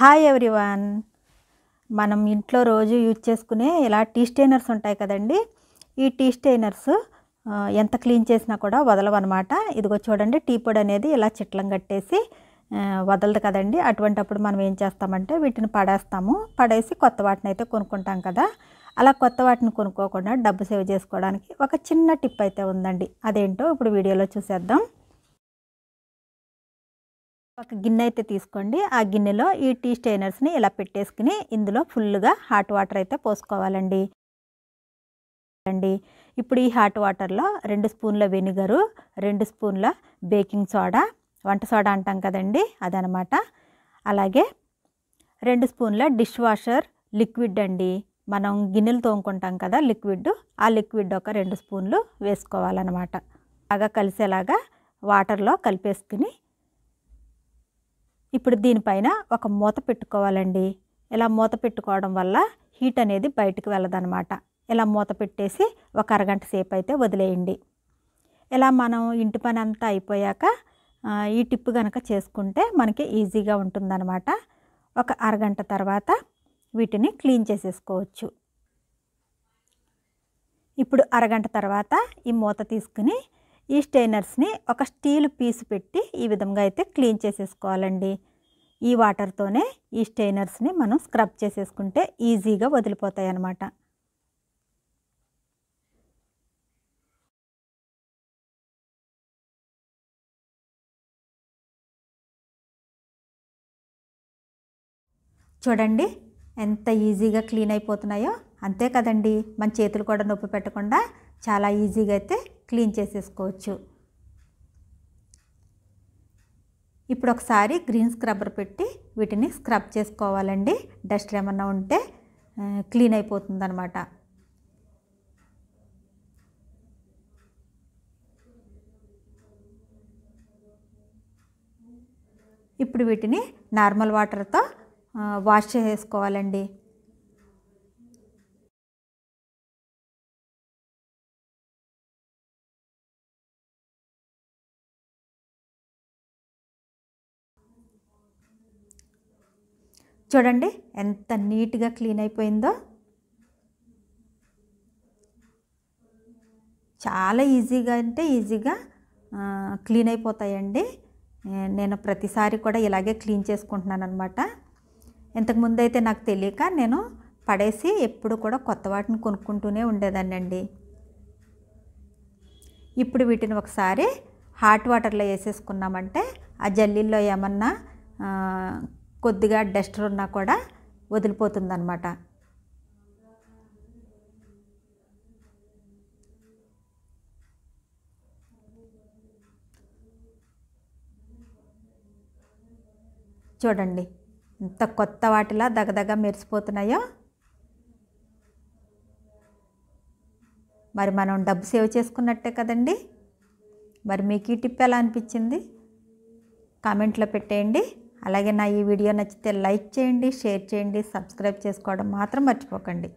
hi everyone మనం ఇంట్లో రోజు యూజ్ చేసుకునే ఇలా టీ స్టైనర్స్ ఉంటాయి కదండి ఈ టీ స్టైనర్స్ ఎంత క్లీన్ చేసినా కూడా వదలవన్నమాట ఇదిగో చూడండి టీ పొడి అనేది ఇలా చిట్లం కట్టేసి వదలదు కదండి అటువంటప్పుడు మనం ఏం చేస్తామంటే వీటిని పడేస్తాము పడేసి కొత్త వాటిని అయితే కొనుక్కుంటాం కదా అలా కొత్త వాటిని కొనుక్కోకుండా డబ్బు సేవ్ చేసుకోవడానికి ఒక చిన్న టిప్ అయితే ఉందండి అదేంటో ఇప్పుడు వీడియోలో చూసేద్దాం ఒక గిన్నె అయితే తీసుకోండి ఆ గిన్నెలో ఈ టీ స్టైనర్స్ని ఇలా పెట్టేసుకుని ఇందులో ఫుల్గా హాట్ వాటర్ అయితే పోసుకోవాలండి అండి ఇప్పుడు ఈ హాట్ వాటర్లో రెండు స్పూన్ల వెనిగరు రెండు స్పూన్ల బేకింగ్ సోడా వంట సోడా అంటాం కదండి అదనమాట అలాగే రెండు స్పూన్ల డిష్ వాషర్ లిక్విడ్ అండి మనం గిన్నెలు తోముకుంటాం కదా లిక్విడ్ ఆ లిక్విడ్ ఒక రెండు స్పూన్లు వేసుకోవాలన్నమాట బాగా కలిసేలాగా వాటర్లో కలిపేసుకుని ఇప్పుడు దీనిపైన ఒక మూత పెట్టుకోవాలండి ఇలా మూత పెట్టుకోవడం వల్ల హీట్ అనేది బయటకు వెళ్ళదనమాట ఇలా మూత పెట్టేసి ఒక అరగంట సేపు అయితే వదిలేయండి ఇలా మనం ఇంటి పని అంతా అయిపోయాక ఈ టిప్ కనుక చేసుకుంటే మనకి ఈజీగా ఉంటుందన్నమాట ఒక అరగంట తర్వాత వీటిని క్లీన్ చేసేసుకోవచ్చు ఇప్పుడు అరగంట తర్వాత ఈ మూత తీసుకుని ఈ స్టెయినర్స్ని ఒక స్టీల్ పీస్ పెట్టి ఈ విధంగా అయితే క్లీన్ చేసేసుకోవాలండి ఈ వాటర్తోనే ఈ స్టెయినర్స్ని మనం స్క్రబ్ చేసేసుకుంటే ఈజీగా వదిలిపోతాయి అన్నమాట చూడండి ఎంత ఈజీగా క్లీన్ అయిపోతున్నాయో అంతే కదండి మన చేతులు కూడా నొప్పి పెట్టకుండా చాలా ఈజీగా అయితే క్లీన్ చేసేసుకోవచ్చు ఇప్పుడు ఒకసారి గ్రీన్ స్క్రబ్బర్ పెట్టి వీటిని స్క్రబ్ చేసుకోవాలండి డస్ట్ ఏమన్నా ఉంటే క్లీన్ అయిపోతుంది ఇప్పుడు వీటిని నార్మల్ వాటర్తో వాష్ చేసుకోవాలండి చూడండి ఎంత నీట్గా క్లీన్ అయిపోయిందో చాలా ఈజీగా అంటే ఈజీగా క్లీన్ అయిపోతాయండి నేను ప్రతిసారి కూడా ఇలాగే క్లీన్ చేసుకుంటున్నాను అనమాట ఇంతకుముందు అయితే నాకు తెలియక నేను పడేసి ఎప్పుడు కూడా కొత్త వాటిని కొనుక్కుంటూనే ఉండేదాన్ని అండి ఇప్పుడు వీటిని ఒకసారి హాట్ వాటర్లో వేసేసుకున్నామంటే ఆ జల్లీల్లో ఏమన్నా కొద్దిగా డస్టర్ ఉన్నా కూడా వదిలిపోతుందన్నమాట చూడండి ఇంత కొత్త వాటిలా దగదగ మెరిసిపోతున్నాయో మరి మనం డబ్బు సేవ్ చేసుకున్నట్టే కదండి మరి మీకు ఈ టిప్ ఎలా అనిపించింది కామెంట్లో పెట్టేయండి అలాగే నా ఈ వీడియో నచ్చితే లైక్ చేయండి షేర్ చేయండి సబ్స్క్రైబ్ చేసుకోవడం మాత్రం మర్చిపోకండి